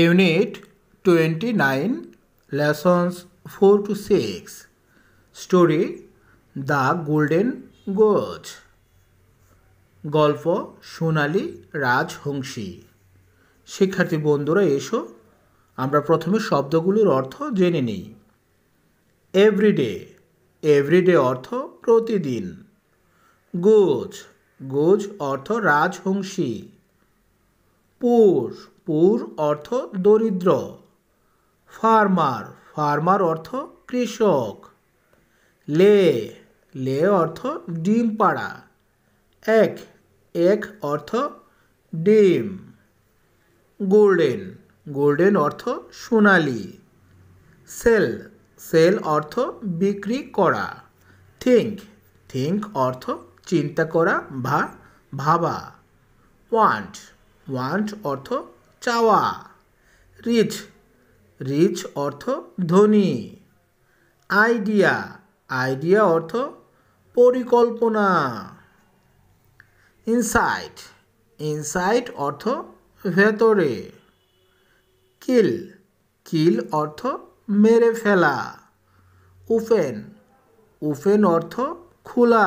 Unit twenty nine Lessons four to six story the golden goose গল্প সোনালি রাজহংসী শিক্ষার্থী বন্ধুরা এসো আমরা প্রথমে শব্দগুলোর অর্থ জেনে নিই এভরিডে এভরিডে অর্থ প্রতিদিন গোজ গোজ অর্থ রাজহংসী পোষ পুর অর্থ দরিদ্র ফার্মার ফার্মার অর্থ কৃষক লে লে অর্থ ডিম পাড়া এক এক অর্থ ডিম গোল্ডেন গোল্ডেন অর্থ সোনালি সেল সেল অর্থ বিক্রি করা থিঙ্ক থিঙ্ক অর্থ চিন্তা করা বা ভাবা ওয়ান্ট ওয়ান্ট অর্থ চাওয়া রিচ রিচ অর্থ ধনী আইডিয়া আইডিয়া অর্থ পরিকল্পনা ইনসাইট ইনসাইট অর্থ ভেতরে কিল কিল অর্থ মেরে ফেলা উফেন উফেন অর্থ খোলা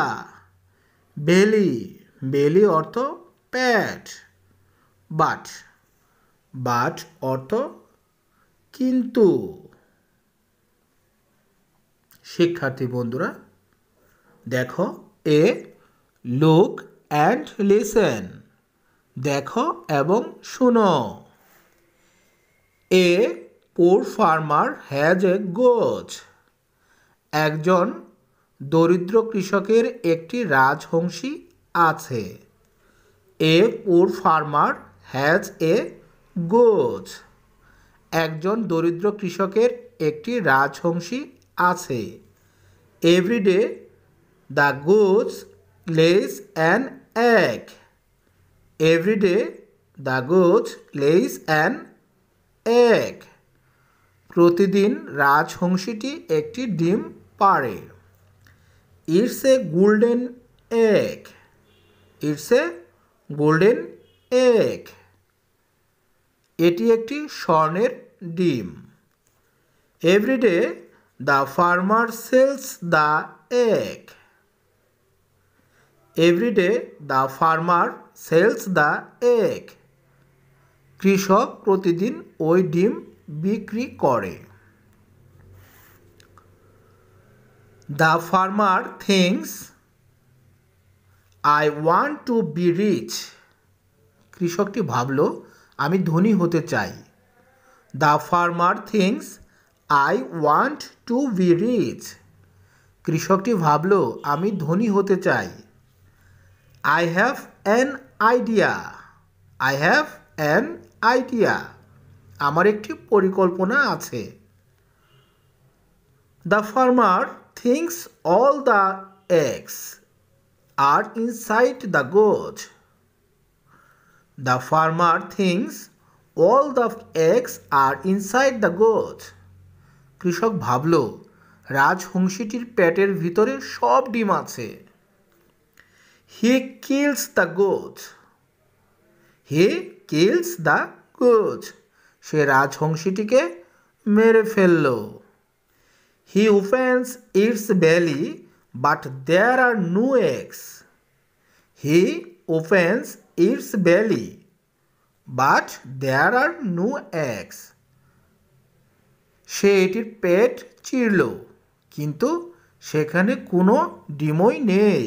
বেলি বেলি অর্থ প্যাট বাট বাট অর্থ কিন্তু শিক্ষার্থী বন্ধুরা দেখো এ লুক অ্যান্ড লিসেন দেখো এবং শুনো এ পোর ফার্মার হ্যাজ এ গোছ একজন দরিদ্র কৃষকের একটি রাজহংসী আছে এ পোর ফার্মার হ্যাজ এ গোজ একজন দরিদ্র কৃষকের একটি রাজহংসী আছে every day the goose lays an egg every day the goose lays an egg প্রতিদিন রাজহংসীটি একটি ডিম পাড়ে it's a golden egg it's a golden egg এটি একটি স্বর্ণের ডিম every day the farmer sells the egg every day the farmer sells the egg কৃষক প্রতিদিন ওই ডিম বিক্রি করে the farmer thinks I want to be rich কৃষকটি ভাবল আমি ধনী হতে চাই the farmer thinks I want to be rich কৃষকটি ভাবল আমি ধনী হতে চাই I have an idea I have an idea আমার একটি পরিকল্পনা আছে the farmer thinks all the eggs are inside the goose The farmer thinks all the eggs are inside the goat. কৃষক ভাবল রাজহংসীটির পেটের ভিতরে সব ডিম আছে he kills the goose he kills the goose সে রাজহংসীটিকে মেরে ফেলল he opens its belly but there are no eggs he opens its belly, but there are no eggs. সে এটির পেট চিরল কিন্তু সেখানে কোনো ডিমই নেই